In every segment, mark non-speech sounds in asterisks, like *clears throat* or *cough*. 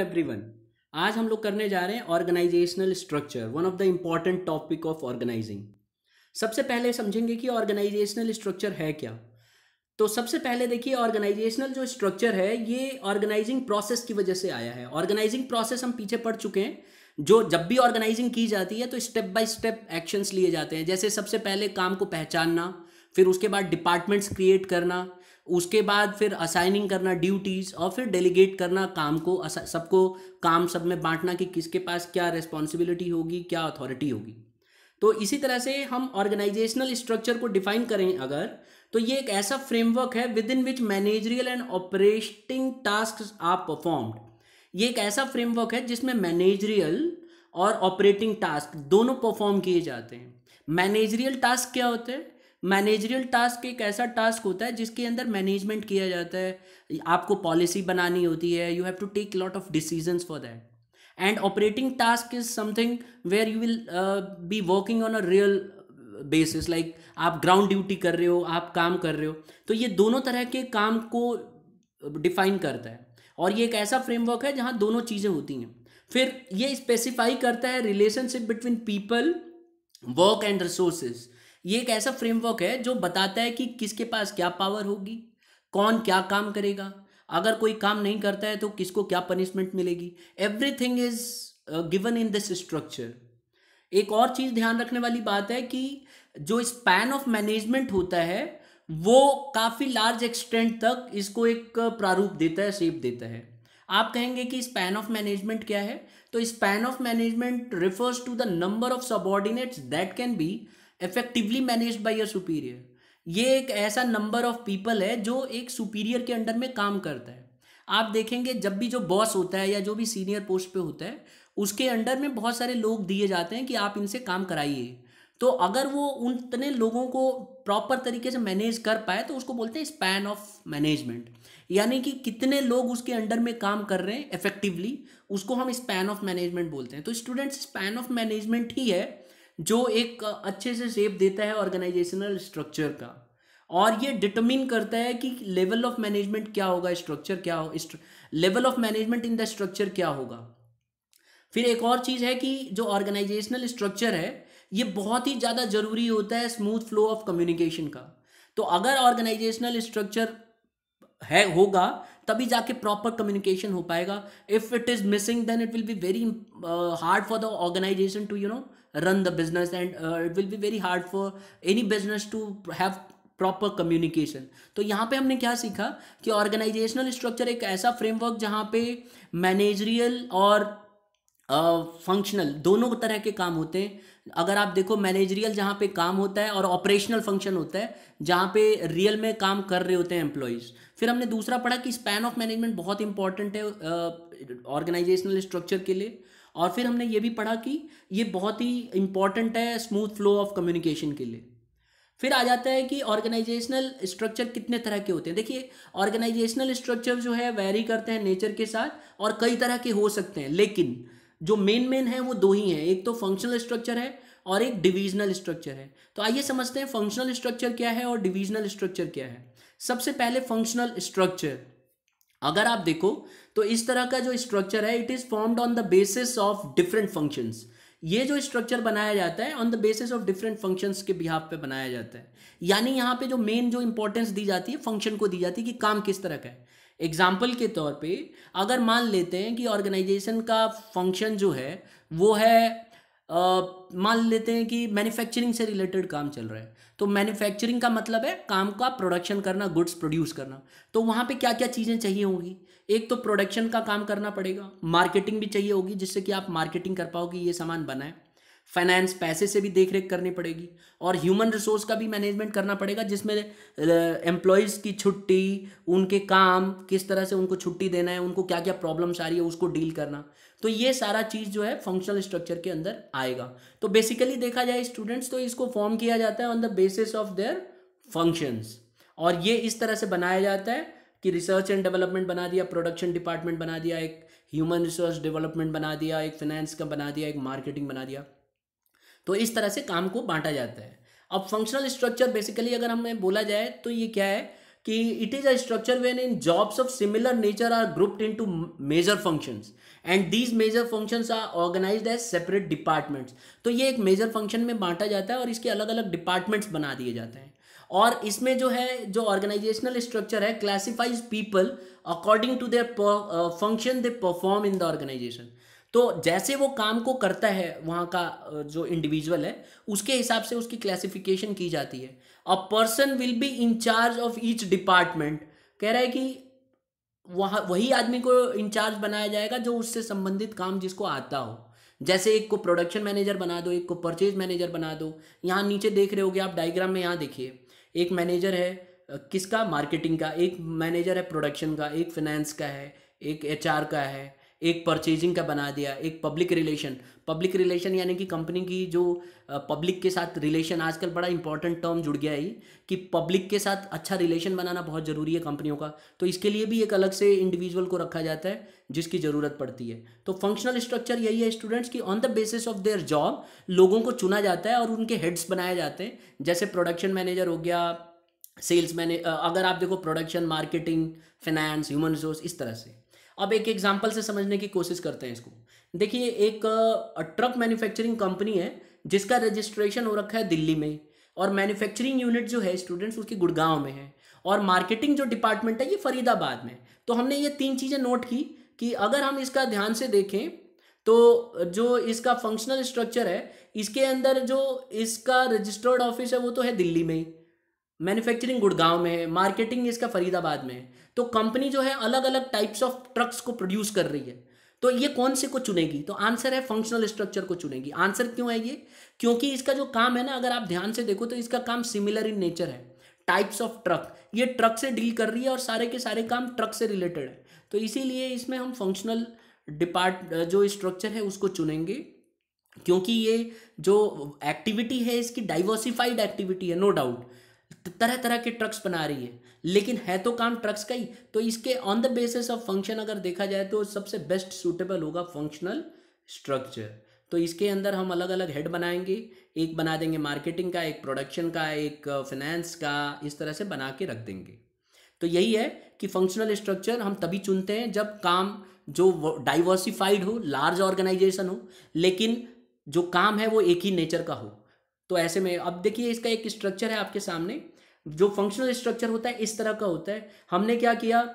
everyone आज हम लोग करने जा रहे हैं organisational structure one of the important topic of organising सबसे पहले समझेंगे कि ऑर्गेनाइजेशनल स्ट्रक्चर है क्या तो सबसे पहले देखिए ऑर्गेनाइजेशनल जो स्ट्रक्चर है ये ऑर्गेनाइजिंग प्रोसेस की वजह से आया है ऑर्गेनाइजिंग प्रोसेस हम पीछे पड़ चुके हैं जो जब भी ऑर्गेनाइजिंग की जाती है तो स्टेप बाय स्टेप एक्शंस लिए जाते हैं जैसे सबसे पहले काम को पहचानना फिर उसके बाद डिपार्टमेंट्स क्रिएट करना उसके बाद फिर असाइनिंग करना ड्यूटीज़ और फिर डेलीगेट करना काम को सबको काम सब में बांटना कि किसके पास क्या रिस्पॉन्सिबिलिटी होगी क्या अथॉरिटी होगी तो इसी तरह से हम ऑर्गेनाइजेशनल स्ट्रक्चर को डिफाइन करें अगर तो ये एक ऐसा फ्रेमवर्क है within which managerial and operating task are performed ये एक ऐसा फ्रेमवर्क है जिसमें मैनेजरियल और ऑपरेटिंग टास्क दोनों परफॉर्म किए जाते हैं मैनेजरियल टास्क क्या होते हैं मैनेजरियल टास्क एक ऐसा टास्क होता है जिसके अंदर मैनेजमेंट किया जाता है आपको पॉलिसी बनानी होती है you have to take lot of decisions for that and operating task is something where you will be working on a real basis like आप ग्राउंड ड्यूटी कर रहे हो आप काम कर रहे हो तो ये दोनों तरह के काम को डिफाइन करता है और ये एक ऐसा फ्रेमवर्क है जहाँ दोनों चीज़ें होती हैं फिर ये स्पेसिफाई करता है relationship between people work and resources ये एक ऐसा फ्रेमवर्क है जो बताता है कि किसके पास क्या पावर होगी कौन क्या काम करेगा अगर कोई काम नहीं करता है तो किसको क्या पनिशमेंट मिलेगी everything is given in this structure एक और चीज़ ध्यान रखने वाली बात है कि जो स्पैन ऑफ मैनेजमेंट होता है वो काफ़ी लार्ज एक्सटेंट तक इसको एक प्रारूप देता है शेप देता है आप कहेंगे कि स्पैन ऑफ मैनेजमेंट क्या है तो span of management refers to the number of subordinates that can be effectively managed by your superior ये एक ऐसा नंबर ऑफ पीपल है जो एक सुपीरियर के अंडर में काम करता है आप देखेंगे जब भी जो बॉस होता है या जो भी सीनियर पोस्ट पे होता है उसके अंडर में बहुत सारे लोग दिए जाते हैं कि आप इनसे काम कराइए तो अगर वो उतने लोगों को प्रॉपर तरीके से मैनेज कर पाए तो उसको बोलते हैं स्पैन ऑफ मैनेजमेंट यानी कि कितने लोग उसके अंडर में काम कर रहे हैं इफेक्टिवली उसको हम स्पैन ऑफ मैनेजमेंट बोलते हैं तो स्टूडेंट्स स्पैन ऑफ मैनेजमेंट ही है जो एक अच्छे से शेप देता है ऑर्गेनाइजेशनल स्ट्रक्चर का और ये डिटरमिन करता है कि लेवल ऑफ मैनेजमेंट क्या होगा स्ट्रक्चर क्या हो level of management in the structure क्या होगा फिर एक और चीज़ है कि जो ऑर्गेनाइजेशनल स्ट्रक्चर है ये बहुत ही ज़्यादा ज़रूरी होता है स्मूथ फ्लो ऑफ कम्युनिकेशन का तो अगर ऑर्गेनाइजेशनल स्ट्रक्चर है होगा तभी जाके प्रॉपर कम्युनिकेशन हो पाएगा if it is missing then it will be very hard for the organisation to you know run the business and uh, it will be very hard for any business to have proper communication तो यहाँ पे हमने क्या सीखा कि organisational structure एक ऐसा framework जहाँ पे मैनेजरियल और फंक्शनल uh, दोनों तरह के काम होते हैं अगर आप देखो मैनेजरियल जहाँ पे काम होता है और ऑपरेशनल फंक्शन होता है जहाँ पे रियल में काम कर रहे होते हैं एम्प्लॉयज़ फिर हमने दूसरा पढ़ा कि स्पैन ऑफ मैनेजमेंट बहुत इंपॉर्टेंट है ऑर्गेनाइजेशनल uh, स्ट्रक्चर के लिए और फिर हमने ये भी पढ़ा कि ये बहुत ही इंपॉर्टेंट है स्मूथ फ्लो ऑफ कम्युनिकेशन के लिए फिर आ जाता है कि ऑर्गेनाइजेशनल स्ट्रक्चर कितने तरह के होते हैं देखिए ऑर्गेनाइजेशनल स्ट्रक्चर जो है वेरी करते हैं नेचर के साथ और कई तरह के हो सकते हैं लेकिन जो मेन मेन है वो दो ही हैं एक तो फंक्शनल स्ट्रक्चर है और एक डिविजनल स्ट्रक्चर है तो आइए समझते हैं फंक्शनल स्ट्रक्चर क्या है और डिविजनल स्ट्रक्चर क्या है सबसे पहले फंक्शनल स्ट्रक्चर अगर आप देखो तो इस तरह का जो स्ट्रक्चर है it is formed on the basis of different functions ये जो स्ट्रक्चर बनाया जाता है on the basis of different functions के बिहाफ पे बनाया जाता है यानी यहाँ पे जो मेन जो इंपॉर्टेंस दी जाती है फंक्शन को दी जाती है कि काम किस तरह का है एग्जाम्पल के तौर पे अगर मान लेते हैं कि ऑर्गेनाइजेशन का फंक्शन जो है वो है मान लेते हैं कि मैन्युफैक्चरिंग से रिलेटेड काम चल रहा है तो मैन्युफैक्चरिंग का मतलब है काम का प्रोडक्शन करना गुड्स प्रोड्यूस करना तो वहाँ पे क्या क्या चीज़ें चाहिए होंगी एक तो प्रोडक्शन का काम करना पड़ेगा मार्केटिंग भी चाहिए होगी जिससे कि आप मार्केटिंग कर पाओगे ये सामान बनाए फाइनेंस पैसे से भी देख रेख करनी पड़ेगी और ह्यूमन रिसोर्स का भी मैनेजमेंट करना पड़ेगा जिसमें एम्प्लॉयज़ की छुट्टी उनके काम किस तरह से उनको छुट्टी देना है उनको क्या क्या प्रॉब्लम्स आ रही है उसको डील करना तो ये सारा चीज़ जो है फंक्शनल स्ट्रक्चर के अंदर आएगा तो बेसिकली देखा जाए स्टूडेंट्स तो इसको फॉर्म किया जाता है on the basis of their functions और ये इस तरह से बनाया जाता है कि रिसर्च एंड डेवलपमेंट बना दिया प्रोडक्शन डिपार्टमेंट बना दिया एक ह्यूमन रिसोर्स डेवलपमेंट बना दिया एक फाइनेंस का बना दिया एक मार्केटिंग बना दिया तो इस तरह से काम को बांटा जाता है अब फंक्शनल स्ट्रक्चर बेसिकली अगर हमें बोला जाए तो ये क्या है कि it is a structure when in jobs of similar nature are grouped into major functions and these major functions are organise as separate departments तो ये एक मेजर फंक्शन में बांटा जाता है और इसके अलग अलग डिपार्टमेंट्स बना दिए जाते हैं और इसमें जो है जो ऑर्गेनाइजेशनल स्ट्रक्चर है classifies people according to their function they perform in the organisation तो जैसे वो काम को करता है वहाँ का जो इंडिविजुअल है उसके हिसाब से उसकी क्लासिफिकेशन की जाती है a person will be incharge of each department कह रहा है कि वहाँ वही आदमी को इंचार्ज बनाया जाएगा जो उससे संबंधित काम जिसको आता हो जैसे एक को प्रोडक्शन मैनेजर बना दो एक को परचेज मैनेजर बना दो यहाँ नीचे देख रहे होगे आप डायग्राम में यहाँ देखिए एक मैनेजर है किसका मार्केटिंग का एक मैनेजर है प्रोडक्शन का एक फाइनेंस का है एक एचआर का है एक परचेजिंग का बना दिया एक पब्लिक रिलेशन पब्लिक रिलेशन यानी कि कंपनी की जो पब्लिक के साथ रिलेशन आजकल बड़ा इंपॉर्टेंट टर्म जुड़ गया है कि पब्लिक के साथ अच्छा रिलेशन बनाना बहुत ज़रूरी है कंपनियों का तो इसके लिए भी एक अलग से इंडिविजुअल को रखा जाता है जिसकी ज़रूरत पड़ती है तो फंक्शनल स्ट्रक्चर यही है स्टूडेंट्स की on the basis of their job लोगों को चुना जाता है और उनके हेड्स बनाए जाते हैं जैसे प्रोडक्शन मैनेजर हो गया सेल्स मैने अगर आप देखो production marketing finance human resource इस तरह से अब एक एग्जाम्पल से समझने की कोशिश करते हैं इसको देखिए एक ट्रक मैन्युफैक्चरिंग कंपनी है जिसका रजिस्ट्रेशन हो रखा है दिल्ली में और मैन्युफैक्चरिंग यूनिट जो है स्टूडेंट्स उसकी गुड़गांव में है और मार्केटिंग जो डिपार्टमेंट है ये फरीदाबाद में तो हमने ये तीन चीज़ें नोट की कि अगर हम इसका ध्यान से देखें तो जो इसका फंक्शनल स्ट्रक्चर है इसके अंदर जो इसका रजिस्टर्ड ऑफिस है वो तो है दिल्ली में मैन्युफैक्चरिंग गुड़गांव में है मार्केटिंग इसका फरीदाबाद में है तो कंपनी जो है अलग अलग टाइप्स ऑफ ट्रक्स को प्रोड्यूस कर रही है तो ये कौन से को चुनेगी तो आंसर है फंक्शनल स्ट्रक्चर को चुनेगी आंसर क्यों है ये क्योंकि इसका जो काम है ना अगर आप ध्यान से देखो तो इसका काम सिमिलर इन नेचर है टाइप्स ऑफ ट्रक ये ट्रक से डील कर रही है और सारे के सारे काम ट्रक से रिलेटेड है तो इसीलिए इसमें हम फंक्शनल डिपार्ट जो स्ट्रक्चर है उसको चुनेंगे क्योंकि ये जो एक्टिविटी है इसकी डाइवर्सिफाइड एक्टिविटी है नो no डाउट तरह तरह के ट्रक्स बना रही है लेकिन है तो काम ट्रक्स का ही तो इसके on the basis of function अगर देखा जाए तो सबसे बेस्ट सूटेबल होगा फंक्शनल स्ट्रक्चर तो इसके अंदर हम अलग अलग हेड बनाएंगे एक बना देंगे मार्केटिंग का एक प्रोडक्शन का एक फिनेंस uh, का इस तरह से बना के रख देंगे तो यही है कि फंक्शनल स्ट्रक्चर हम तभी चुनते हैं जब काम जो डाइवर्सिफाइड हो लार्ज ऑर्गेनाइजेशन हो लेकिन जो काम है वो एक ही नेचर का हो तो ऐसे में अब देखिए इसका एक स्ट्रक्चर है आपके सामने जो फंक्शनल स्ट्रक्चर होता है इस तरह का होता है हमने क्या किया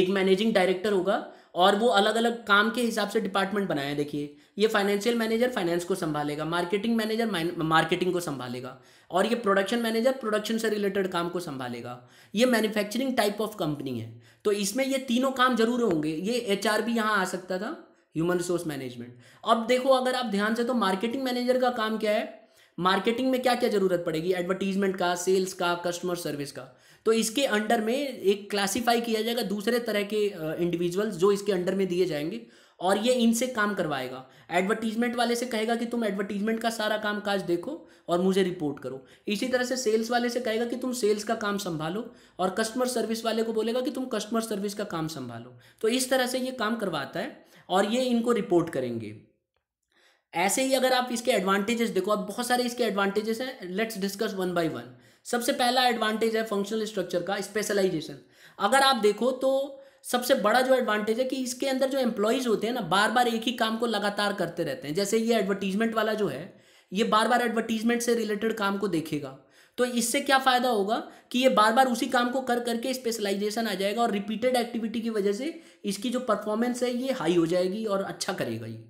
एक मैनेजिंग डायरेक्टर होगा और वो अलग अलग काम के हिसाब से डिपार्टमेंट बनाया देखिए ये फाइनेंशियल मैनेजर फाइनेंस को संभालेगा मार्केटिंग मैनेजर मार्केटिंग को संभालेगा और ये प्रोडक्शन मैनेजर प्रोडक्शन से रिलेटेड काम को संभालेगा ये मैन्युफैक्चरिंग टाइप ऑफ कंपनी है तो इसमें ये तीनों काम जरूर होंगे ये एच भी यहाँ आ सकता था ह्यूमन रिसोर्स मैनेजमेंट अब देखो अगर आप ध्यान से तो मार्केटिंग मैनेजर का काम क्या है मार्केटिंग में क्या क्या जरूरत पड़ेगी एडवर्टीजमेंट का सेल्स का कस्टमर सर्विस का तो इसके अंडर में एक क्लासीफाई किया जाएगा दूसरे तरह के इंडिविजुअल्स जो इसके अंडर में दिए जाएंगे और ये इनसे काम करवाएगा एडवर्टीजमेंट वाले से कहेगा कि तुम एडवर्टीजमेंट का सारा काम काज देखो और मुझे रिपोर्ट करो इसी तरह से सेल्स वाले से कहेगा कि तुम सेल्स का काम संभालो और कस्टमर सर्विस वाले को बोलेगा कि तुम कस्टमर सर्विस का काम संभालो तो इस तरह से ये काम करवाता है और ये इनको रिपोर्ट करेंगे ऐसे ही अगर आप इसके एडवांटेजेस देखो अब बहुत सारे इसके एडवांटेजेस हैं let's discuss one by one सबसे पहला एडवांटेज है फंक्शनल स्ट्रक्चर का स्पेशलाइजेशन अगर आप देखो तो सबसे बड़ा जो एडवांटेज है कि इसके अंदर जो एम्प्लॉयज़ होते हैं ना बार बार एक ही काम को लगातार करते रहते हैं जैसे ये एडवर्टीजमेंट वाला जो है ये बार बार एडवर्टीजमेंट से रिलेटेड काम को देखेगा तो इससे क्या फ़ायदा होगा कि ये बार बार उसी काम को कर करके स्पेशलाइजेशन आ जाएगा और रिपीटेड एक्टिविटी की वजह से इसकी जो परफॉर्मेंस है ये हाई हो जाएगी और अच्छा करेगा ये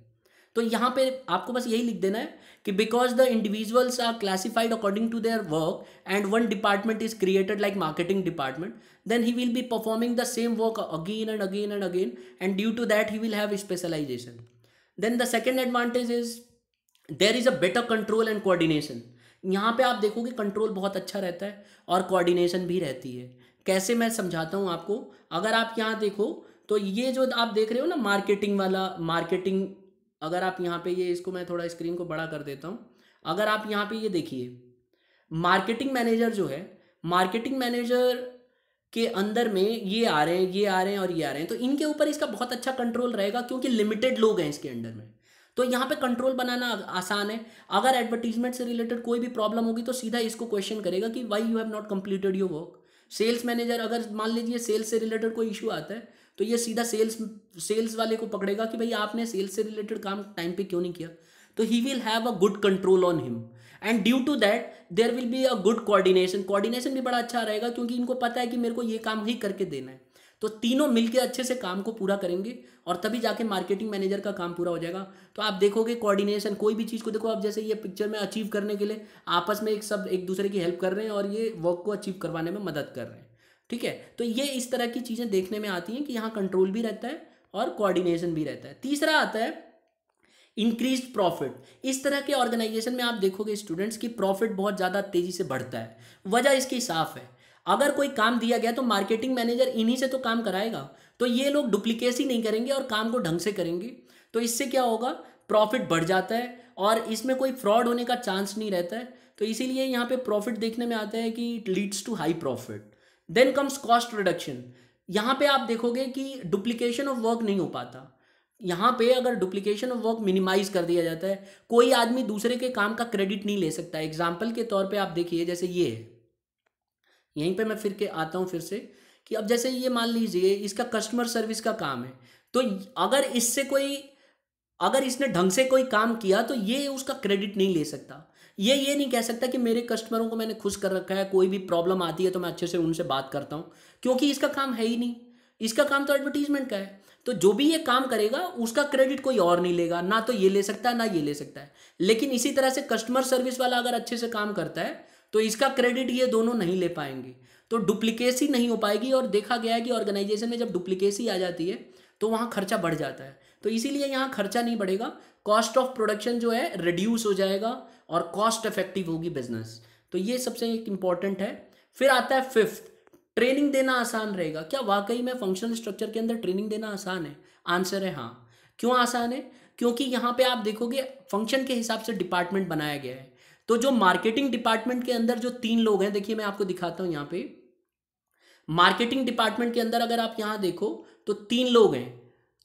तो यहाँ पे आपको बस यही लिख देना है कि because the individuals are classified according to their work and one department is created like marketing department then he will be performing the same work again and again and again and due to that he will have specialisation then the second advantage is there is a better control and coordination यहाँ पे आप देखोगे control बहुत अच्छा रहता है और coordination भी रहती है कैसे मैं समझाता हूँ आपको अगर आप यहाँ देखो तो ये जो आप देख रहे हो ना मार्केटिंग वाला मार्केटिंग अगर आप यहाँ पे ये इसको मैं थोड़ा स्क्रीन को बड़ा कर देता हूँ अगर आप यहाँ पे ये देखिए मार्केटिंग मैनेजर जो है मार्केटिंग मैनेजर के अंदर में ये आ रहे हैं ये आ रहे हैं और ये आ रहे हैं तो इनके ऊपर इसका बहुत अच्छा कंट्रोल रहेगा क्योंकि लिमिटेड लोग हैं इसके अंडर में तो यहाँ पे कंट्रोल बनाना आसान है अगर एडवर्टीजमेंट से रिलेटेड कोई भी प्रॉब्लम होगी तो सीधा इसको क्वेश्चन करेगा कि why you have not completed your work sales manager अगर मान लीजिए सेल्स से रिलेटेड कोई इशू आता है तो ये सीधा सेल्स सेल्स वाले को पकड़ेगा कि भाई आपने सेल्स से रिलेटेड काम टाइम पे क्यों नहीं किया तो he will have a good control on him and due to that there will be a good coordination coordination भी बड़ा अच्छा रहेगा क्योंकि इनको पता है कि मेरे को ये काम ही करके देना है तो तीनों मिलकर अच्छे से काम को पूरा करेंगे और तभी जाके मार्केटिंग मैनेजर का काम पूरा हो जाएगा तो आप देखोगे कोऑर्डिनेशन कोई भी चीज़ को देखो आप जैसे ये पिक्चर में अचीव करने के लिए आपस में एक सब एक दूसरे की हेल्प कर रहे हैं और ये वर्क को अचीव करवाने में मदद कर रहे हैं ठीक है तो ये इस तरह की चीज़ें देखने में आती हैं कि यहाँ कंट्रोल भी रहता है और कोऑर्डिनेशन भी रहता है तीसरा आता है इंक्रीज प्रॉफिट इस तरह के ऑर्गेनाइजेशन में आप देखोगे स्टूडेंट्स की प्रॉफिट बहुत ज़्यादा तेज़ी से बढ़ता है वजह इसकी साफ है अगर कोई काम दिया गया तो मार्केटिंग मैनेजर इन्हीं से तो काम कराएगा तो ये लोग डुप्लीकेसी नहीं करेंगे और काम को ढंग से करेंगे तो इससे क्या होगा प्रॉफिट बढ़ जाता है और इसमें कोई फ्रॉड होने का चांस नहीं रहता है तो इसीलिए यहाँ पे प्रॉफिट देखने में आता है कि it leads to high profit then comes cost reduction यहाँ पे आप देखोगे कि डुप्लीकेशन ऑफ वर्क नहीं हो पाता यहाँ पे अगर डुप्लीकेशन ऑफ वर्क मिनिमाइज कर दिया जाता है कोई आदमी दूसरे के काम का क्रेडिट नहीं ले सकता एग्जाम्पल के तौर पे आप देखिए जैसे ये है यहीं पे मैं फिर के आता हूँ फिर से कि अब जैसे ये मान लीजिए इसका कस्टमर सर्विस का काम है तो अगर इससे कोई अगर इसने ढंग से कोई काम किया तो ये उसका क्रेडिट नहीं ले सकता ये ये नहीं कह सकता कि मेरे कस्टमरों को मैंने खुश कर रखा है कोई भी प्रॉब्लम आती है तो मैं अच्छे से उनसे बात करता हूँ क्योंकि इसका काम है ही नहीं इसका काम तो एडवर्टीजमेंट का है तो जो भी ये काम करेगा उसका क्रेडिट कोई और नहीं लेगा ना तो ये ले सकता है ना ये ले सकता है लेकिन इसी तरह से कस्टमर सर्विस वाला अगर अच्छे से काम करता है तो इसका क्रेडिट ये दोनों नहीं ले पाएंगे तो डुप्लीकेसी नहीं हो पाएगी और देखा गया है कि ऑर्गेनाइजेशन में जब डुप्लीकेसी आ जाती है तो वहाँ खर्चा बढ़ जाता है तो इसीलिए यहाँ खर्चा नहीं बढ़ेगा कॉस्ट ऑफ प्रोडक्शन जो है रिड्यूस हो जाएगा और कॉस्ट इफेक्टिव होगी बिजनेस तो ये सबसे एक इंपॉर्टेंट है फिर आता है फिफ्थ ट्रेनिंग देना आसान रहेगा क्या वाकई में फंक्शनल स्ट्रक्चर के अंदर ट्रेनिंग देना आसान है आंसर है हाँ क्यों आसान है क्योंकि यहाँ पे आप देखोगे फंक्शन के हिसाब से डिपार्टमेंट बनाया गया है तो जो मार्केटिंग डिपार्टमेंट के अंदर जो तीन लोग हैं देखिए मैं आपको दिखाता हूँ यहाँ पे मार्केटिंग डिपार्टमेंट के अंदर अगर आप यहाँ देखो तो तीन लोग हैं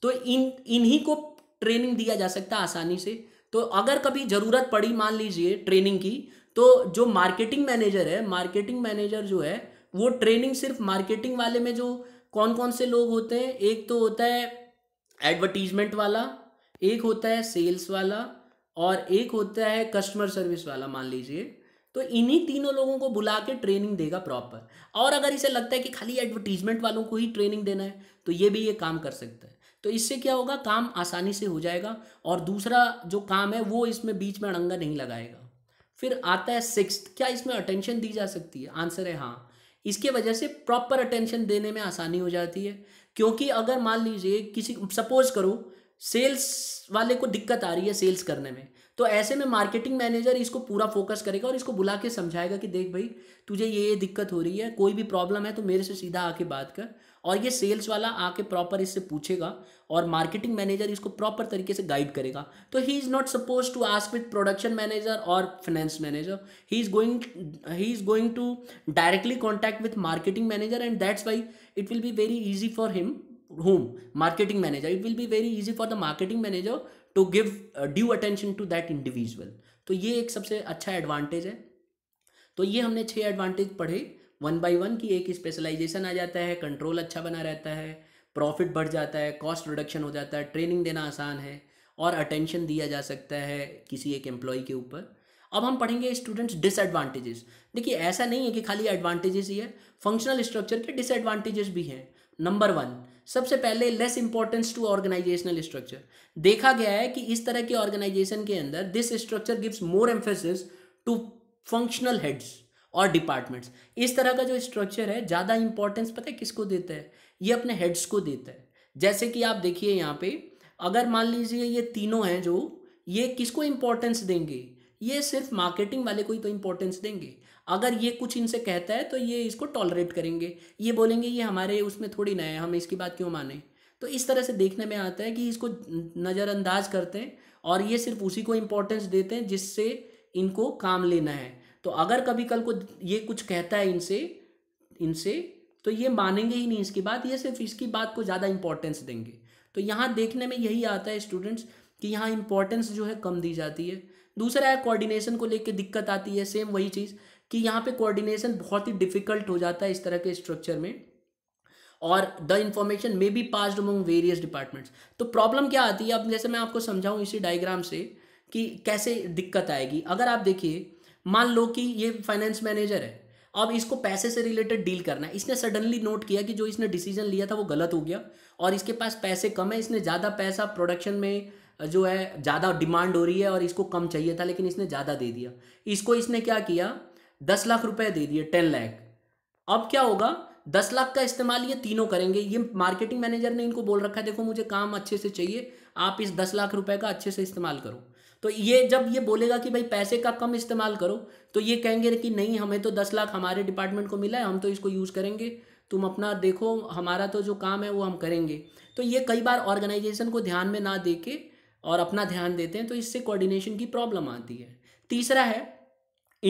तो इन इन्हीं को ट्रेनिंग दिया जा सकता है आसानी से तो अगर कभी ज़रूरत पड़ी मान लीजिए ट्रेनिंग की तो जो मार्केटिंग मैनेजर है मार्केटिंग मैनेजर जो है वो ट्रेनिंग सिर्फ मार्केटिंग वाले में जो कौन कौन से लोग होते हैं एक तो होता है एडवर्टीजमेंट वाला एक होता है सेल्स वाला और एक होता है कस्टमर सर्विस वाला मान लीजिए तो इन्हीं तीनों लोगों को बुला के ट्रेनिंग देगा प्रॉपर और अगर इसे लगता है कि खाली एडवर्टीजमेंट वालों को ही ट्रेनिंग देना है तो ये भी ये काम कर सकता है तो इससे क्या होगा काम आसानी से हो जाएगा और दूसरा जो काम है वो इसमें बीच में अड़ंगा नहीं लगाएगा फिर आता है सिक्स क्या इसमें अटेंशन दी जा सकती है आंसर है हाँ इसके वजह से प्रॉपर अटेंशन देने में आसानी हो जाती है क्योंकि अगर मान लीजिए किसी सपोज करो सेल्स वाले को दिक्कत आ रही है सेल्स करने में तो ऐसे में मार्केटिंग मैनेजर इसको पूरा फोकस करेगा और इसको बुला के समझाएगा कि देख भाई तुझे ये ये दिक्कत हो रही है कोई भी प्रॉब्लम है तो मेरे से सीधा आके बात कर और ये सेल्स वाला आके प्रॉपर इससे पूछेगा और मार्केटिंग मैनेजर इसको प्रॉपर तरीके से गाइड करेगा तो he is not suppose to ask with production manager और finance manager he is going he is going to directly contact with marketing manager and that's why it will be very easy for him home marketing manager it will be very easy for the marketing manager to give due attention to that individual तो ये एक सबसे अच्छा advantage है तो ये हमने छः एडवांटेज पढ़े वन बाई वन की एक स्पेशलाइजेशन आ जाता है कंट्रोल अच्छा बना रहता है प्रॉफिट बढ़ जाता है कॉस्ट रिडक्शन हो जाता है ट्रेनिंग देना आसान है और अटेंशन दिया जा सकता है किसी एक एम्प्लॉय के ऊपर अब हम पढ़ेंगे स्टूडेंट्स डिसएडवांटेजेस देखिए ऐसा नहीं है कि खाली एडवांटेजेस ही है फंक्शनल स्ट्रक्चर के डिसएडवांटेजेस भी हैं नंबर वन सबसे पहले less importance to organisational structure देखा गया है कि इस तरह के ऑर्गेनाइजेशन के अंदर this structure gives more emphasis to functional heads और डिपार्टमेंट्स इस तरह का जो स्ट्रक्चर है ज़्यादा इंपॉर्टेंस पता है किसको देता है ये अपने हेड्स को देता है जैसे कि आप देखिए यहाँ पे अगर मान लीजिए ये तीनों हैं जो ये किसको इम्पोर्टेंस देंगे ये सिर्फ मार्केटिंग वाले को ही तो इम्पोर्टेंस देंगे अगर ये कुछ इनसे कहता है तो ये इसको टॉलरेट करेंगे ये बोलेंगे ये हमारे उसमें थोड़ी नए है हम इसकी बात क्यों माने तो इस तरह से देखने में आता है कि इसको नज़रअंदाज करते हैं और ये सिर्फ उसी को इम्पोर्टेंस देते हैं जिससे इनको काम लेना है तो अगर कभी कल को ये कुछ कहता है इनसे इनसे तो ये मानेंगे ही नहीं इसकी बात ये सिर्फ इसकी बात को ज़्यादा इंपॉर्टेंस देंगे तो यहाँ देखने में यही आता है स्टूडेंट्स कि यहाँ इंपॉर्टेंस जो है कम दी जाती है दूसरा है कोऑर्डिनेशन को लेकर दिक्कत आती है सेम वही चीज़ कि यहाँ पे कोऑर्डिनेशन बहुत ही डिफिकल्ट हो जाता है इस तरह के स्ट्रक्चर में और the information may be passed among various departments तो प्रॉब्लम क्या आती है अब जैसे मैं आपको समझाऊँ इसी डायग्राम से कि कैसे दिक्कत आएगी अगर आप देखिए मान लो कि ये फाइनेंस मैनेजर है अब इसको पैसे से रिलेटेड डील करना है इसने सडनली नोट किया कि जो इसने डिसीजन लिया था वो गलत हो गया और इसके पास पैसे कम है इसने ज़्यादा पैसा प्रोडक्शन में जो है ज़्यादा डिमांड हो रही है और इसको कम चाहिए था लेकिन इसने ज़्यादा दे दिया इसको इसने क्या किया दस लाख रुपए दे दिए टेन लाख अब क्या होगा दस लाख का इस्तेमाल ये तीनों करेंगे ये मार्केटिंग मैनेजर ने इनको बोल रखा है देखो मुझे काम अच्छे से चाहिए आप इस दस लाख रुपए का अच्छे से इस्तेमाल करो तो ये जब ये बोलेगा कि भाई पैसे का कम इस्तेमाल करो तो ये कहेंगे कि नहीं हमें तो दस लाख हमारे डिपार्टमेंट को मिला है हम तो इसको यूज़ करेंगे तुम अपना देखो हमारा तो जो काम है वो हम करेंगे तो ये कई बार ऑर्गेनाइजेशन को ध्यान में ना दे के और अपना ध्यान देते हैं तो इससे कोऑर्डिनेशन की प्रॉब्लम आती है तीसरा है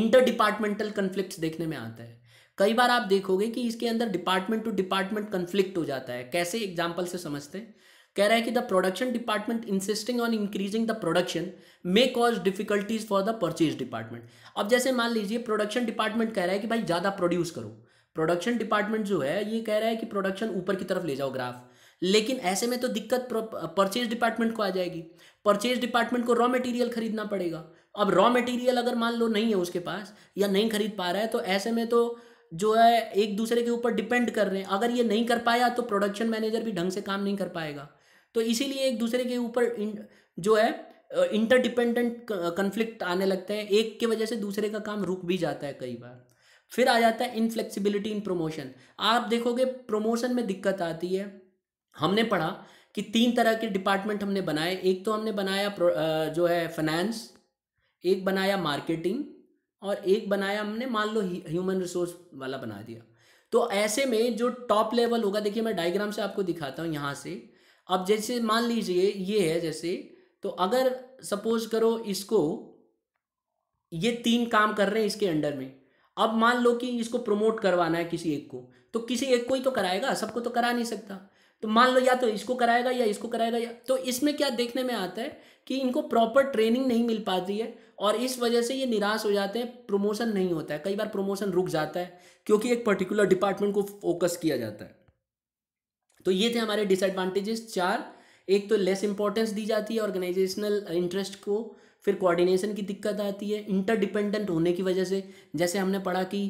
इंटर डिपार्टमेंटल कन्फ्लिक्ट देखने में आता है कई बार आप देखोगे कि इसके अंदर डिपार्टमेंट टू डिपार्टमेंट कन्फ्लिक्ट हो जाता है कैसे एग्जाम्पल से समझते हैं कह रहा है कि the production department insisting on increasing the production may cause difficulties for the purchase department अब जैसे मान लीजिए प्रोडक्शन डिपार्टमेंट कह रहा है कि भाई ज़्यादा प्रोड्यूस करो प्रोडक्शन डिपार्टमेंट जो है ये कह रहा है कि प्रोडक्शन ऊपर की तरफ ले जाओ ग्राफ लेकिन ऐसे में तो दिक्कत परचेज डिपार्टमेंट को आ जाएगी परचेज डिपार्टमेंट को रॉ मटेरियल खरीदना पड़ेगा अब रॉ मटेरियल अगर मान लो नहीं है उसके पास या नहीं खरीद पा रहा है तो ऐसे में तो जो है एक दूसरे के ऊपर डिपेंड कर रहे हैं अगर ये नहीं कर पाया तो प्रोडक्शन मैनेजर भी ढंग से काम नहीं कर पाएगा तो इसीलिए एक दूसरे के ऊपर जो है इंटरडिपेंडेंट कन्फ्लिक्ट आने लगते हैं एक के वजह से दूसरे का काम रुक भी जाता है कई बार फिर आ जाता है इनफ्लेक्सिबिलिटी इन प्रमोशन आप देखोगे प्रमोशन में दिक्कत आती है हमने पढ़ा कि तीन तरह के डिपार्टमेंट हमने बनाए एक तो हमने बनाया जो है फाइनेंस एक बनाया मार्केटिंग और एक बनाया हमने मान लो ह्यूमन रिसोर्स वाला बना दिया तो ऐसे में जो टॉप लेवल होगा देखिए मैं डायग्राम से आपको दिखाता हूँ यहाँ से अब जैसे मान लीजिए ये है जैसे तो अगर सपोज करो इसको ये तीन काम कर रहे हैं इसके अंडर में अब मान लो कि इसको प्रमोट करवाना है किसी एक को तो किसी एक को ही तो कराएगा सबको तो करा नहीं सकता तो मान लो या तो इसको कराएगा या इसको कराएगा या तो इसमें क्या देखने में आता है कि इनको प्रॉपर ट्रेनिंग नहीं मिल पाती है और इस वजह से ये निराश हो जाते हैं प्रमोशन नहीं होता है कई बार प्रमोशन रुक जाता है क्योंकि एक पर्टिकुलर डिपार्टमेंट को फोकस किया जाता है तो ये थे हमारे डिसएडवांटेजेस चार एक तो लेस इंपॉर्टेंस दी जाती है ऑर्गेनाइजेशनल इंटरेस्ट को फिर कोऑर्डिनेशन की दिक्कत आती है इंटरडिपेंडेंट होने की वजह से जैसे हमने पढ़ा कि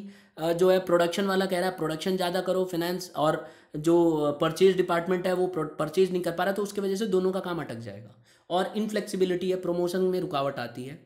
जो है प्रोडक्शन वाला कह रहा है प्रोडक्शन ज़्यादा करो फाइनेंस और जो परचेज डिपार्टमेंट है वो परचेज नहीं कर पा रहा तो उसकी वजह से दोनों का काम अटक जाएगा और इनफ्लेक्सिबिलिटी है प्रमोशन में रुकावट आती है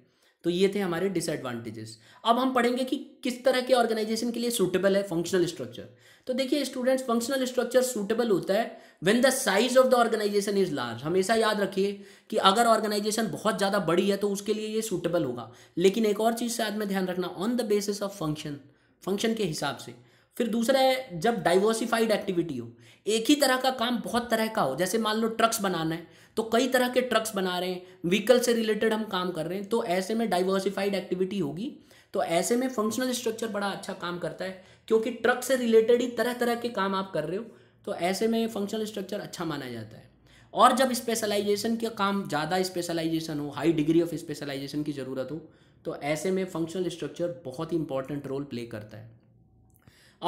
तो ये थे हमारे डिसएडवांटेजेस अब हम पढ़ेंगे कि किस तरह के ऑर्गेनाइजेशन के लिए सूटेबल है फंक्शनल स्ट्रक्चर तो देखिए स्टूडेंट्स फंक्शनल स्ट्रक्चर सूटेबल होता है when the size of the organisation is large हमेशा याद रखिए कि अगर ऑर्गेनाइजेशन बहुत ज़्यादा बड़ी है तो उसके लिए ये सूटेबल होगा लेकिन एक और चीज़ शायद में ध्यान रखना on the basis of function function के हिसाब से फिर दूसरा है जब डाइवर्सिफाइड एक्टिविटी हो एक ही तरह का काम बहुत तरह का हो जैसे मान लो ट्रक्स बनाना है तो कई तरह के ट्रक्स बना रहे हैं व्हीकल से रिलेटेड हम काम कर रहे हैं तो ऐसे में डाइवर्सिफाइड एक्टिविटी होगी तो ऐसे में फंक्शनल स्ट्रक्चर बड़ा अच्छा काम करता है क्योंकि ट्रक से रिलेटेड ही तरह तरह के काम आप कर रहे हो तो ऐसे में फंक्शनल स्ट्रक्चर अच्छा माना जाता है और जब स्पेशलाइजेशन के काम ज़्यादा स्पेशलाइजेशन हो हाई डिग्री ऑफ स्पेशलाइजेशन की ज़रूरत हो तो ऐसे में फंक्शनल स्ट्रक्चर बहुत ही इंपॉर्टेंट रोल प्ले करता है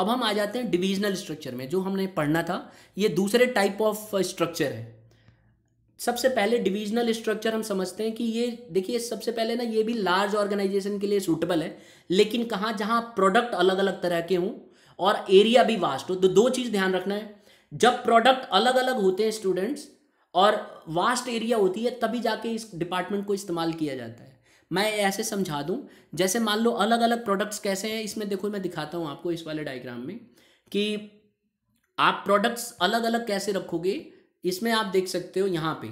अब हम आ जाते हैं डिविजनल स्ट्रक्चर में जो हमने पढ़ना था ये दूसरे टाइप ऑफ स्ट्रक्चर है सबसे पहले डिविजनल स्ट्रक्चर हम समझते हैं कि ये देखिए सबसे पहले ना ये भी लार्ज ऑर्गेनाइजेशन के लिए सूटेबल है लेकिन कहाँ जहाँ प्रोडक्ट अलग अलग तरह के हों और एरिया भी वास्ट हो तो दो चीज़ ध्यान रखना है जब प्रोडक्ट अलग अलग होते हैं स्टूडेंट्स और वास्ट एरिया होती है तभी जाके इस डिपार्टमेंट को इस्तेमाल किया जाता है मैं ऐसे समझा दूं जैसे मान लो अलग अलग प्रोडक्ट्स कैसे हैं इसमें देखो मैं दिखाता हूँ आपको इस वाले डायग्राम में कि आप प्रोडक्ट्स अलग अलग कैसे रखोगे इसमें आप देख सकते हो यहाँ पे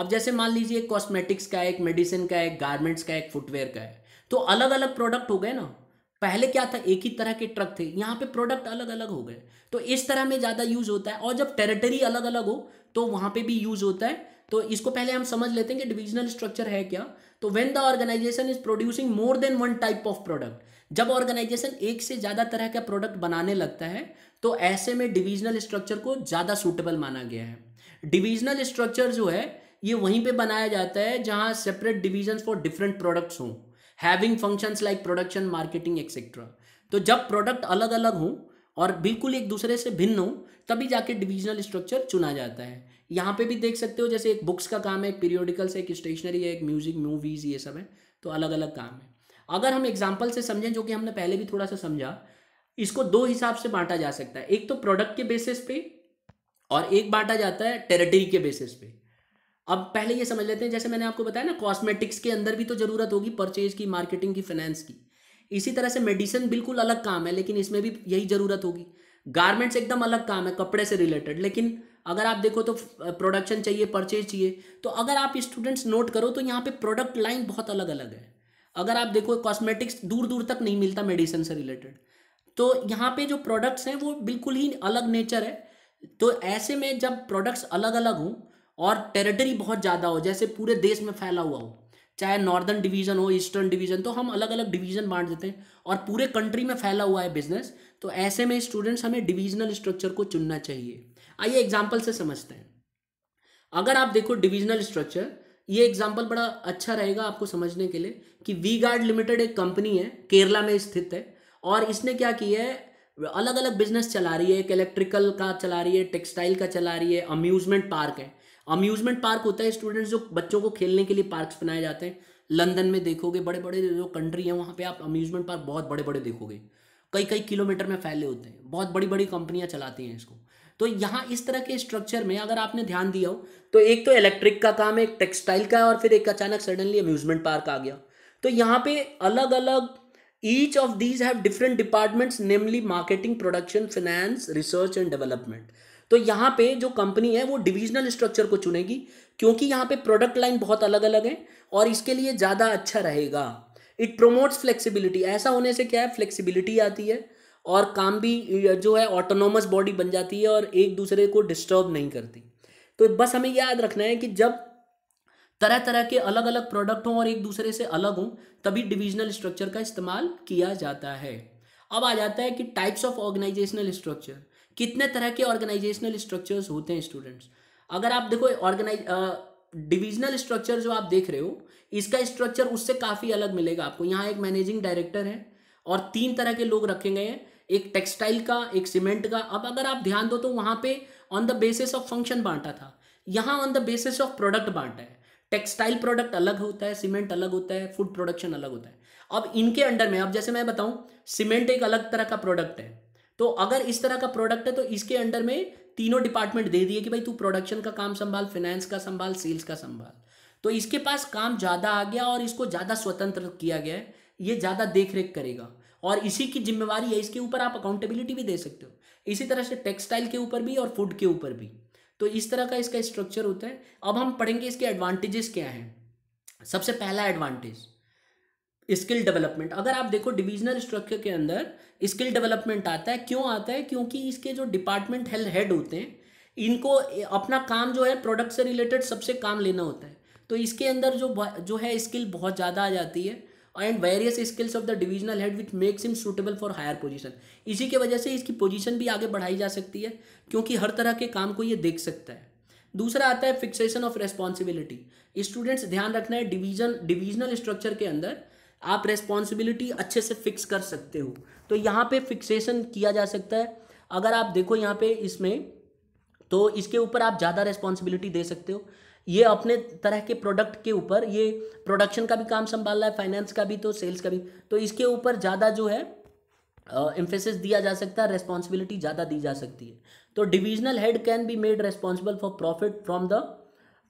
अब जैसे मान लीजिए कॉस्मेटिक्स का एक मेडिसिन का एक गारमेंट्स का एक फुटवेयर का है तो अलग अलग प्रोडक्ट हो गए ना पहले क्या था एक ही तरह के ट्रक थे यहाँ पे प्रोडक्ट अलग अलग हो गए तो इस तरह में ज़्यादा यूज़ होता है और जब टेरिटरी अलग अलग हो तो वहाँ पे भी यूज़ होता है तो इसको पहले हम समझ लेते हैं कि डिविजनल स्ट्रक्चर है क्या तो when the organisation is producing more than one type of product जब ऑर्गेनाइजेशन एक से ज़्यादा तरह का प्रोडक्ट बनाने लगता है तो ऐसे में डिविजनल स्ट्रक्चर को ज़्यादा सूटेबल माना गया है डिविजनल स्ट्रक्चर जो है ये वहीं पे बनाया जाता है जहां separate division for different products हों having functions like production marketing etcetera तो जब प्रोडक्ट अलग अलग हों और बिल्कुल एक दूसरे से भिन्न हो तभी जाके डिविजनल स्ट्रक्चर चुना जाता है यहाँ पे भी देख सकते हो जैसे एक बुक्स का काम है एक पीरियोडिकल्स है एक स्टेशनरी है एक म्यूजिक मूवीज़ ये सब है तो अलग अलग काम है अगर हम एग्जाम्पल से समझें जो कि हमने पहले भी थोड़ा सा समझा इसको दो हिसाब से बांटा जा सकता है एक तो प्रोडक्ट के बेसिस पे और एक बांटा जाता है टेरिटरी के बेसिस पे अब पहले ये समझ लेते हैं जैसे मैंने आपको बताया ना कॉस्मेटिक्स के अंदर भी तो ज़रूरत होगी परचेज की मार्केटिंग की फाइनेंस की इसी तरह से मेडिसिन बिल्कुल अलग काम है लेकिन इसमें भी यही ज़रूरत होगी गारमेंट्स एकदम अलग काम है कपड़े से रिलेटेड लेकिन अगर आप देखो तो प्रोडक्शन चाहिए परचेज चाहिए तो अगर आप स्टूडेंट्स नोट करो तो यहाँ पे प्रोडक्ट लाइन बहुत अलग अलग है अगर आप देखो कॉस्मेटिक्स दूर दूर तक नहीं मिलता मेडिसिन से रिलेटेड तो यहाँ पे जो प्रोडक्ट्स हैं वो बिल्कुल ही अलग नेचर है तो ऐसे में जब प्रोडक्ट्स अलग अलग हों और टेरिटरी बहुत ज़्यादा हो जैसे पूरे देश में फैला हुआ हो चाहे नॉर्दर्न डिवीज़न हो ईस्टर्न डिवीज़न तो हम अलग अलग डिवीज़न बांट देते हैं और पूरे कंट्री में फैला हुआ है बिजनेस तो ऐसे में स्टूडेंट्स हमें डिवीज़नल स्ट्रक्चर को चुनना चाहिए आइए एग्जाम्पल से समझते हैं अगर आप देखो डिवीजनल स्ट्रक्चर ये एग्जाम्पल बड़ा अच्छा रहेगा आपको समझने के लिए कि वी गार्ड लिमिटेड एक कंपनी है केरला में स्थित है और इसने क्या किया है अलग अलग बिजनेस चला रही है एक इलेक्ट्रिकल का चला रही है टेक्सटाइल का चला रही है अम्यूजमेंट पार्क है अम्यूजमेंट पार्क होता है स्टूडेंट्स जो बच्चों को खेलने के लिए पार्क्स बनाए जाते हैं लंदन में देखोगे बड़े बड़े जो कंट्री हैं वहाँ पे आप अम्यूजमेंट पार्क बहुत बड़े बड़े देखोगे कई कई किलोमीटर में फैले होते हैं बहुत बड़ी बड़ी कंपनियाँ चलाती हैं इसको तो यहाँ इस तरह के स्ट्रक्चर में अगर आपने ध्यान दिया हो तो एक तो इलेक्ट्रिक का काम एक टेक्सटाइल का है और फिर एक अचानक सडनली अम्यूजमेंट पार्क आ गया तो यहाँ पे अलग अलग each of these have different departments namely marketing production finance research and development तो यहाँ पे जो कंपनी है वो डिविजनल स्ट्रक्चर को चुनेगी क्योंकि यहाँ पे प्रोडक्ट लाइन बहुत अलग अलग है और इसके लिए ज़्यादा अच्छा रहेगा इट प्रोमोट्स फ्लेक्सिबिलिटी ऐसा होने से क्या है फ्लेक्सिबिलिटी आती है और काम भी जो है ऑटोनोमस बॉडी बन जाती है और एक दूसरे को डिस्टर्ब नहीं करती तो बस हमें याद रखना है कि जब तरह तरह के अलग अलग प्रोडक्ट हों और एक दूसरे से अलग हों तभी डिविजनल स्ट्रक्चर का इस्तेमाल किया जाता है अब आ जाता है कि टाइप्स ऑफ ऑर्गेनाइजेशनल स्ट्रक्चर कितने तरह के ऑर्गेनाइजेशनल स्ट्रक्चर्स होते हैं स्टूडेंट्स अगर आप देखो ऑर्गेनाइज डिविजनल स्ट्रक्चर जो आप देख रहे हो इसका स्ट्रक्चर उससे काफ़ी अलग मिलेगा आपको यहाँ एक मैनेजिंग डायरेक्टर है और तीन तरह के लोग रखे गए हैं एक टेक्सटाइल का एक सीमेंट का अब अगर आप ध्यान दो तो वहाँ पे on the basis of function बांटा था यहाँ on the basis of product बांटा है टेक्सटाइल प्रोडक्ट अलग होता है सीमेंट अलग होता है फूड प्रोडक्शन अलग होता है अब इनके अंडर में अब जैसे मैं बताऊं सीमेंट एक अलग तरह का प्रोडक्ट है तो अगर इस तरह का प्रोडक्ट है तो इसके अंडर में तीनों डिपार्टमेंट दे दिए कि भाई तू प्रोडक्शन का काम संभाल फाइनेंस का संभाल सेल्स का संभाल तो इसके पास काम ज़्यादा आ गया और इसको ज़्यादा स्वतंत्र किया गया है ये ज़्यादा देख रेख करेगा और इसी की जिम्मेवारी है इसके ऊपर आप अकाउंटेबिलिटी भी दे सकते हो इसी तरह से टेक्सटाइल के ऊपर भी और फूड के ऊपर भी तो इस तरह का इसका स्ट्रक्चर होता है अब हम पढ़ेंगे इसके एडवांटेजेस क्या हैं सबसे पहला एडवांटेज स्किल डेवलपमेंट अगर आप देखो डिविजनल स्ट्रक्चर के अंदर स्किल डेवलपमेंट आता है क्यों आता है क्योंकि इसके जो डिपार्टमेंट हेल्थ हेड होते हैं इनको अपना काम जो है प्रोडक्ट से रिलेटेड सबसे काम लेना होता है तो इसके अंदर जो जो है स्किल बहुत ज़्यादा आ जाती है and various skills of the divisional head which makes him suitable for higher position इसी के वजह से इसकी पोजिशन भी आगे बढ़ाई जा सकती है क्योंकि हर तरह के काम को ये देख सकता है दूसरा आता है फिक्सेशन ऑफ रेस्पॉन्सिबिलिटी स्टूडेंट्स ध्यान रखना है डिवीजन डिविजनल स्ट्रक्चर के अंदर आप रेस्पॉन्सिबिलिटी अच्छे से फिक्स कर सकते हो तो यहाँ पे फिक्सेशन किया जा सकता है अगर आप देखो यहाँ पे इसमें तो इसके ऊपर आप ज़्यादा रेस्पॉन्सिबिलिटी दे सकते हो ये अपने तरह के प्रोडक्ट के ऊपर ये प्रोडक्शन का भी काम संभाल रहा है फाइनेंस का भी तो सेल्स का भी तो इसके ऊपर ज़्यादा जो है एम्फेसिस uh, दिया जा सकता है रेस्पॉन्सिबिलिटी ज़्यादा दी जा सकती है तो divisional head can be made responsible for profit from the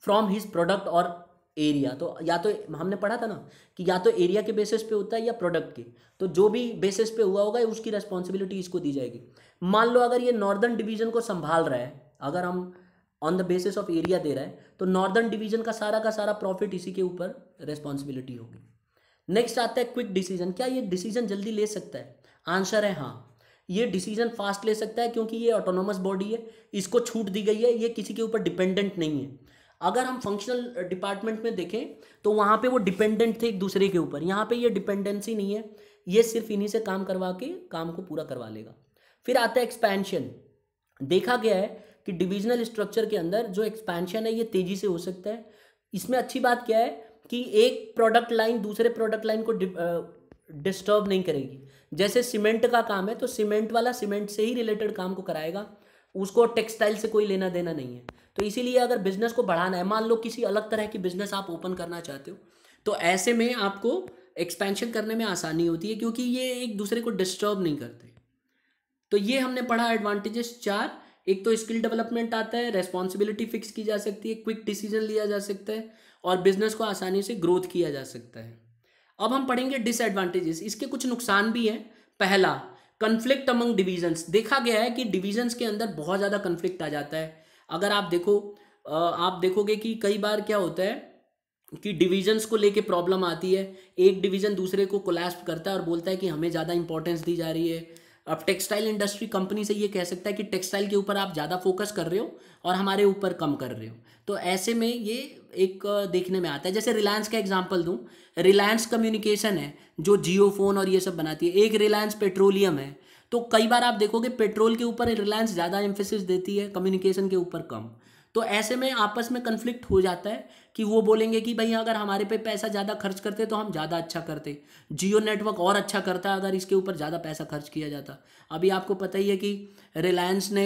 from his product और एरिया तो या तो हमने पढ़ा था ना कि या तो एरिया के बेसिस पे होता है या प्रोडक्ट के तो जो भी बेसिस पे हुआ होगा उसकी रेस्पॉन्सिबिलिटी इसको दी जाएगी मान लो अगर ये नॉर्दर्न डिवीजन को संभाल रहा है अगर हम on the basis of area दे रहा है तो नॉर्दर्न डिवीजन का सारा का सारा प्रॉफिट इसी के ऊपर रेस्पॉन्सिबिलिटी होगी नेक्स्ट आता है क्विक डिसीजन क्या ये डिसीजन जल्दी ले सकता है आंसर है हाँ ये डिसीजन फास्ट ले सकता है क्योंकि ये ऑटोनोमस बॉडी है इसको छूट दी गई है ये किसी के ऊपर डिपेंडेंट नहीं है अगर हम फंक्शनल डिपार्टमेंट में देखें तो वहाँ पे वो डिपेंडेंट थे एक दूसरे के ऊपर यहाँ पे ये डिपेंडेंसी नहीं है ये सिर्फ इन्हीं से काम करवा के काम को पूरा करवा लेगा फिर आता है एक्सपेंशन देखा गया है कि डिविजनल स्ट्रक्चर के अंदर जो एक्सपेंशन है ये तेज़ी से हो सकता है इसमें अच्छी बात क्या है कि एक प्रोडक्ट लाइन दूसरे प्रोडक्ट लाइन को डिस्टर्ब नहीं करेगी जैसे सीमेंट का काम है तो सीमेंट वाला सीमेंट से ही रिलेटेड काम को कराएगा उसको टेक्सटाइल से कोई लेना देना नहीं है तो इसीलिए अगर बिजनेस को बढ़ाना है मान लो किसी अलग तरह की बिजनेस आप ओपन करना चाहते हो तो ऐसे में आपको एक्सपेंशन करने में आसानी होती है क्योंकि ये एक दूसरे को डिस्टर्ब नहीं करते तो ये हमने पढ़ा एडवांटेजेस चार एक तो स्किल डेवलपमेंट आता है रेस्पॉन्सिबिलिटी फिक्स की जा सकती है क्विक डिसीजन लिया जा सकता है और बिजनेस को आसानी से ग्रोथ किया जा सकता है अब हम पढ़ेंगे डिसएडवांटेजेस इसके कुछ नुकसान भी हैं पहला कन्फ्लिक्ट अमंग डिविजन्स देखा गया है कि डिविजन्स के अंदर बहुत ज़्यादा कन्फ्लिक्ट आ जाता है अगर आप देखो आप देखोगे कि कई बार क्या होता है कि डिविजन्स को लेके प्रॉब्लम आती है एक डिवीज़न दूसरे को कोलैप्स करता है और बोलता है कि हमें ज़्यादा इंपॉर्टेंस दी जा रही है अब टेक्सटाइल इंडस्ट्री कंपनी से ये कह सकता है कि टेक्सटाइल के ऊपर आप ज़्यादा फोकस कर रहे हो और हमारे ऊपर कम कर रहे हो तो ऐसे में ये एक देखने में आता है जैसे रिलायंस का एग्जाम्पल दूँ रिलायंस कम्युनिकेशन है जो जियो फोन और ये सब बनाती है एक रिलायंस पेट्रोलियम है तो कई बार आप देखोगे पेट्रोल के ऊपर रिलायंस ज़्यादा एम्फेसिस देती है कम्युनिकेशन के ऊपर कम तो ऐसे में आपस में कन्फ्लिक्ट हो जाता है कि वो बोलेंगे कि भाई अगर हमारे पे पैसा ज़्यादा खर्च करते तो हम ज़्यादा अच्छा करते जियो नेटवर्क और अच्छा करता अगर इसके ऊपर ज़्यादा पैसा खर्च किया जाता अभी आपको पता ही है कि रिलायंस ने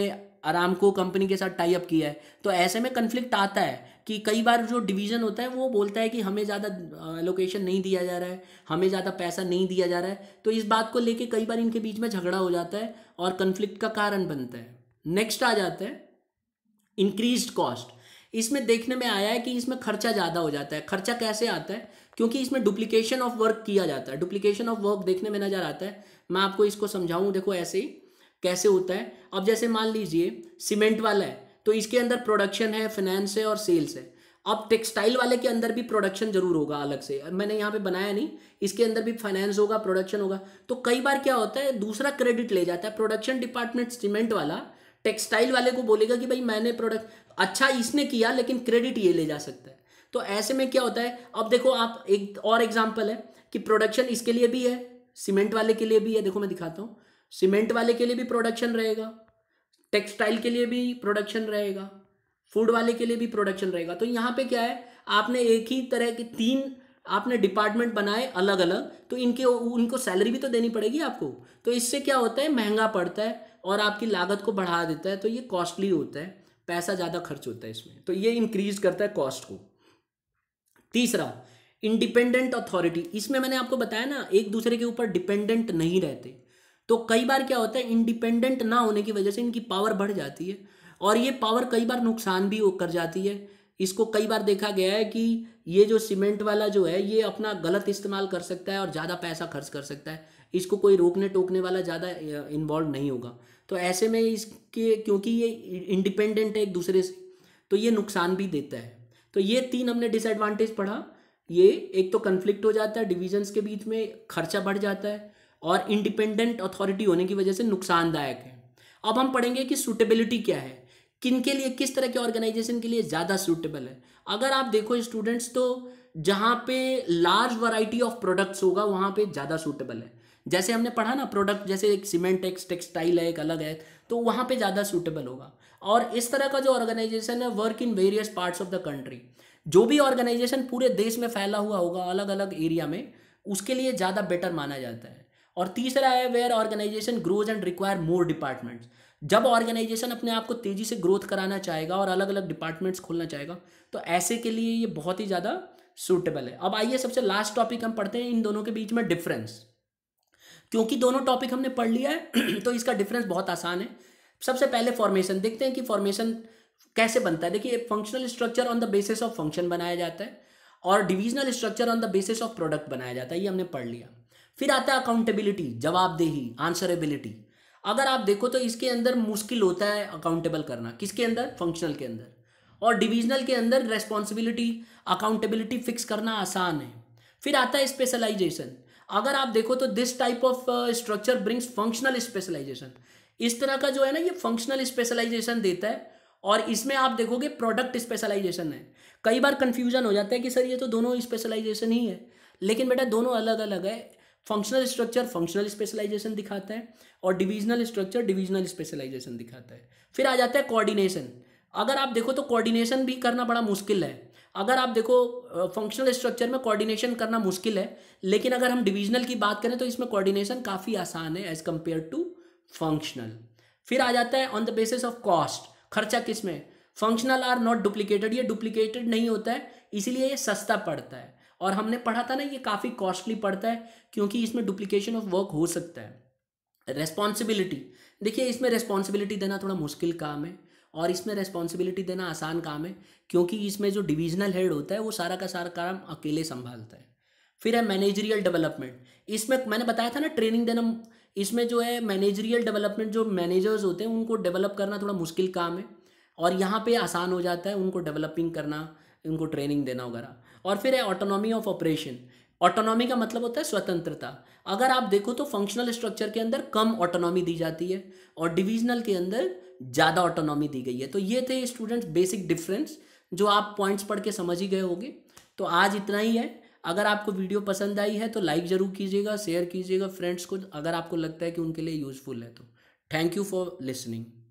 आरामको कंपनी के साथ टाई अप किया है तो ऐसे में कन्फ्लिक्ट आता है कि कई बार जो डिवीज़न होता है वो बोलता है कि हमें ज़्यादा लोकेशन नहीं दिया जा रहा है हमें ज़्यादा पैसा नहीं दिया जा रहा है तो इस बात को लेके कई बार इनके बीच में झगड़ा हो जाता है और कन्फ्लिक्ट का कारण बनता है नेक्स्ट आ जाता है इंक्रीज कॉस्ट इसमें देखने में आया है कि इसमें खर्चा ज़्यादा हो जाता है खर्चा कैसे आता है क्योंकि इसमें डुप्लीकेशन ऑफ वर्क किया जाता है डुप्लीकेशन ऑफ वर्क देखने में नज़र आता है मैं आपको इसको समझाऊँ देखो ऐसे ही कैसे होता है अब जैसे मान लीजिए सीमेंट वाला है तो इसके अंदर प्रोडक्शन है फाइनेंस है और सेल्स है अब टेक्सटाइल वाले के अंदर भी प्रोडक्शन जरूर होगा अलग से मैंने यहाँ पे बनाया नहीं इसके अंदर भी फाइनेंस होगा प्रोडक्शन होगा तो कई बार क्या होता है दूसरा क्रेडिट ले जाता है प्रोडक्शन डिपार्टमेंट सीमेंट वाला टेक्सटाइल वाले को बोलेगा कि भाई मैंने प्रोडक्ट अच्छा इसने किया लेकिन क्रेडिट ये ले जा सकता है तो ऐसे में क्या होता है अब देखो आप एक और एग्जाम्पल है कि प्रोडक्शन इसके लिए भी है सीमेंट वाले के लिए भी है देखो मैं दिखाता हूँ सीमेंट वाले के लिए भी प्रोडक्शन रहेगा टेक्सटाइल के लिए भी प्रोडक्शन रहेगा फूड वाले के लिए भी प्रोडक्शन रहेगा तो यहाँ पे क्या है आपने एक ही तरह के तीन आपने डिपार्टमेंट बनाए अलग अलग तो इनके उनको सैलरी भी तो देनी पड़ेगी आपको तो इससे क्या होता है महंगा पड़ता है और आपकी लागत को बढ़ा देता है तो ये कॉस्टली होता है पैसा ज़्यादा खर्च होता है इसमें तो ये इंक्रीज करता है कॉस्ट को तीसरा इंडिपेंडेंट अथॉरिटी इसमें मैंने आपको बताया ना एक दूसरे के ऊपर डिपेंडेंट नहीं रहते तो कई बार क्या होता है इंडिपेंडेंट ना होने की वजह से इनकी पावर बढ़ जाती है और ये पावर कई बार नुकसान भी कर जाती है इसको कई बार देखा गया है कि ये जो सीमेंट वाला जो है ये अपना गलत इस्तेमाल कर सकता है और ज़्यादा पैसा खर्च कर सकता है इसको कोई रोकने टोकने वाला ज़्यादा इन्वॉल्व नहीं होगा तो ऐसे में इसके क्योंकि ये इंडिपेंडेंट है एक दूसरे से तो ये नुकसान भी देता है तो ये तीन हमने डिसएडवांटेज पढ़ा ये एक तो कन्फ्लिक्ट हो जाता है डिविजन्स के बीच में खर्चा बढ़ जाता है और इंडिपेंडेंट अथॉरिटी होने की वजह से नुकसानदायक है अब हम पढ़ेंगे कि सुटेबिलिटी क्या है किन के लिए किस तरह के ऑर्गेनाइजेशन के लिए ज़्यादा सूटेबल है अगर आप देखो स्टूडेंट्स तो जहाँ पे लार्ज वैरायटी ऑफ प्रोडक्ट्स होगा वहाँ पे ज़्यादा सूटेबल है जैसे हमने पढ़ा ना प्रोडक्ट जैसे एक सीमेंट एक टेक्सटाइल है एक अलग है तो वहाँ पे ज़्यादा सूटेबल होगा और इस तरह का जो ऑर्गेनाइजेशन है work in various parts of the country जो भी ऑर्गेनाइजेशन पूरे देश में फैला हुआ होगा अलग अलग एरिया में उसके लिए ज़्यादा बेटर माना जाता है और तीसरा है where organization grows and require more departments जब ऑर्गेनाइजेशन अपने आप को तेज़ी से ग्रोथ कराना चाहेगा और अलग अलग डिपार्टमेंट्स खोलना चाहेगा तो ऐसे के लिए ये बहुत ही ज़्यादा सूटेबल है अब आइए सबसे लास्ट टॉपिक हम पढ़ते हैं इन दोनों के बीच में डिफरेंस क्योंकि दोनों टॉपिक हमने पढ़ लिया है *clears throat* तो इसका डिफरेंस बहुत आसान है सबसे पहले फॉर्मेशन देखते हैं कि फॉर्मेशन कैसे बनता है देखिए functional structure on the basis of function बनाया जाता है और divisional structure on the basis of product बनाया जाता है ये हमने पढ़ लिया फिर आता है अकाउंटेबिलिटी जवाबदेही आंसरेबिलिटी अगर आप देखो तो इसके अंदर मुश्किल होता है अकाउंटेबल करना किसके अंदर फंक्शनल के अंदर और डिविजनल के अंदर रेस्पॉन्सिबिलिटी अकाउंटेबिलिटी फिक्स करना आसान है फिर आता है स्पेशलाइजेशन अगर आप देखो तो this type of structure brings functional specialization इस तरह का जो है ना ये फंक्शनल स्पेशलाइजेशन देता है और इसमें आप देखोगे प्रोडक्ट स्पेशलाइजेशन है कई बार कन्फ्यूजन हो जाता है कि सर ये तो दोनों स्पेशलाइजेशन ही है लेकिन बेटा दोनों अलग अलग है फंक्शनल स्ट्रक्चर फंक्शनल स्पेशलाइजेशन दिखाता है और डिविजनल स्ट्रक्चर डिविजनल स्पेशलाइजेशन दिखाता है फिर आ जाता है कोऑर्डिनेशन अगर आप देखो तो कोऑर्डिनेशन भी करना बड़ा मुश्किल है अगर आप देखो फंक्शनल स्ट्रक्चर में कोऑर्डिनेशन करना मुश्किल है लेकिन अगर हम डिविजनल की बात करें तो इसमें कोऑर्डिनेशन काफ़ी आसान है एज़ कम्पेयर टू फंक्शनल फिर आ जाता है on the basis of cost खर्चा किस में फंक्शनल आर नॉट डुप्लीकेटेड ये डुप्लीकेटेड नहीं होता है इसीलिए ये सस्ता पड़ता है और हमने पढ़ा था ना ये काफ़ी कॉस्टली पड़ता है क्योंकि इसमें डुप्लीकेशन ऑफ वर्क हो सकता है रेस्पॉन्सिबिलिटी देखिए इसमें रेस्पॉन्सिबिलिटी देना थोड़ा मुश्किल काम है और इसमें रेस्पॉन्सिबिलिटी देना आसान काम है क्योंकि इसमें जो डिविजनल हेड होता है वो सारा का सारा काम अकेले संभालता है फिर है मैनेजरियल डेवलपमेंट इसमें मैंने बताया था ना ट्रेनिंग देना इसमें जो है मैनेजरियल डेवलपमेंट जो मैनेजर्स होते हैं उनको डेवलप करना थोड़ा मुश्किल काम है और यहाँ पे आसान हो जाता है उनको डेवलपिंग करना उनको ट्रेनिंग देना वगैरह और फिर है ऑटोनॉमी ऑफ ऑपरेशन ऑटोनॉमी का मतलब होता है स्वतंत्रता अगर आप देखो तो फंक्शनल स्ट्रक्चर के अंदर कम ऑटोनॉमी दी जाती है और डिविजनल के अंदर ज़्यादा ऑटोनॉमी दी गई है तो ये थे स्टूडेंट्स बेसिक डिफरेंस जो आप पॉइंट्स पढ़ के समझ ही गए होंगे तो आज इतना ही है अगर आपको वीडियो पसंद आई है तो लाइक ज़रूर कीजिएगा शेयर कीजिएगा फ्रेंड्स को अगर आपको लगता है कि उनके लिए यूज़फुल है तो थैंक यू फॉर लिसनिंग